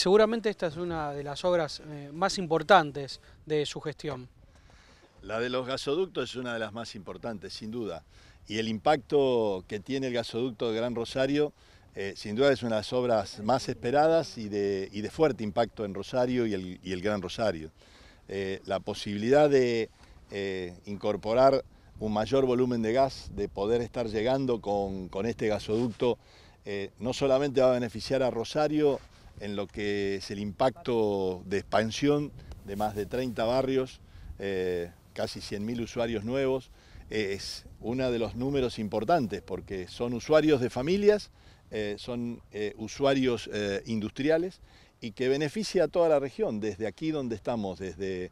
Seguramente esta es una de las obras eh, más importantes de su gestión. La de los gasoductos es una de las más importantes, sin duda. Y el impacto que tiene el gasoducto de Gran Rosario, eh, sin duda es una de las obras más esperadas y de, fuerte impacto en Rosario y el, Gran Rosario. Eh, la posibilidad de incorporar un mayor volumen de gas, de poder estar llegando con, con este gasoducto, no solamente va a beneficiar a Rosario, en lo que es el impacto de expansión de más de 30 barrios, eh, casi 100.000 usuarios nuevos, es uno de los números importantes porque son usuarios de familias, eh, son eh, usuarios industriales y que beneficia a toda la región, desde aquí donde estamos, desde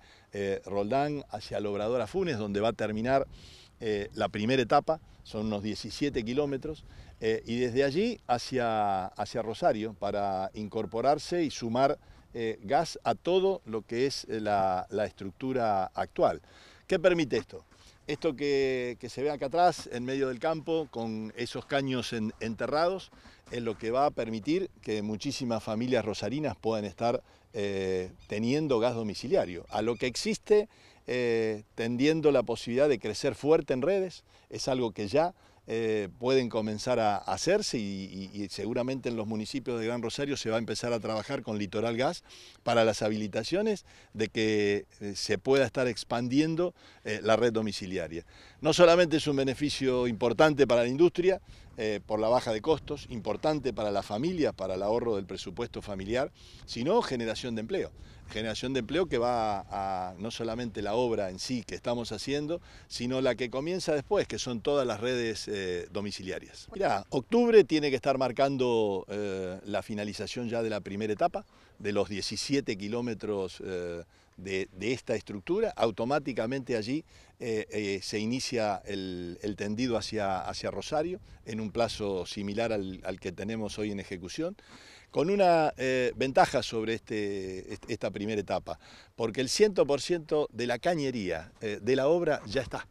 Roldán hacia Lobradora Funes, donde va a terminar eh, la primera etapa, son unos 17 kilómetros, eh, y desde allí hacia, hacia Rosario para incorporarse y sumar eh, gas a todo lo que es la, la estructura actual. ¿Qué permite esto? Esto que, se ve acá atrás, en medio del campo, con esos caños enterrados, es lo que va a permitir que muchísimas familias rosarinas puedan estar eh, teniendo gas domiciliario. A lo que existe, eh, tendiendo la posibilidad de crecer fuerte en redes, es algo que ya eh, pueden comenzar a hacerse y, seguramente en los municipios de Gran Rosario se va a empezar a trabajar con Litoral Gas para las habilitaciones de que eh, se pueda estar expandiendo eh, la red domiciliaria. No solamente es un beneficio importante para la industria, eh, por la baja de costos, importante para la familia, para el ahorro del presupuesto familiar, sino generación de empleo. Generación de empleo que va a, no solamente la obra en sí que estamos haciendo, sino la que comienza después, que son todas las redes eh, domiciliarias. mira octubre tiene que estar marcando eh, la finalización ya de la primera etapa, de los 17 kilómetros de, esta estructura, automáticamente allí eh, eh, se inicia el, tendido hacia, hacia, Rosario en un plazo similar al, que tenemos hoy en ejecución, con una eh, ventaja sobre este, esta primera etapa, porque el 100% de la cañería de la obra ya está.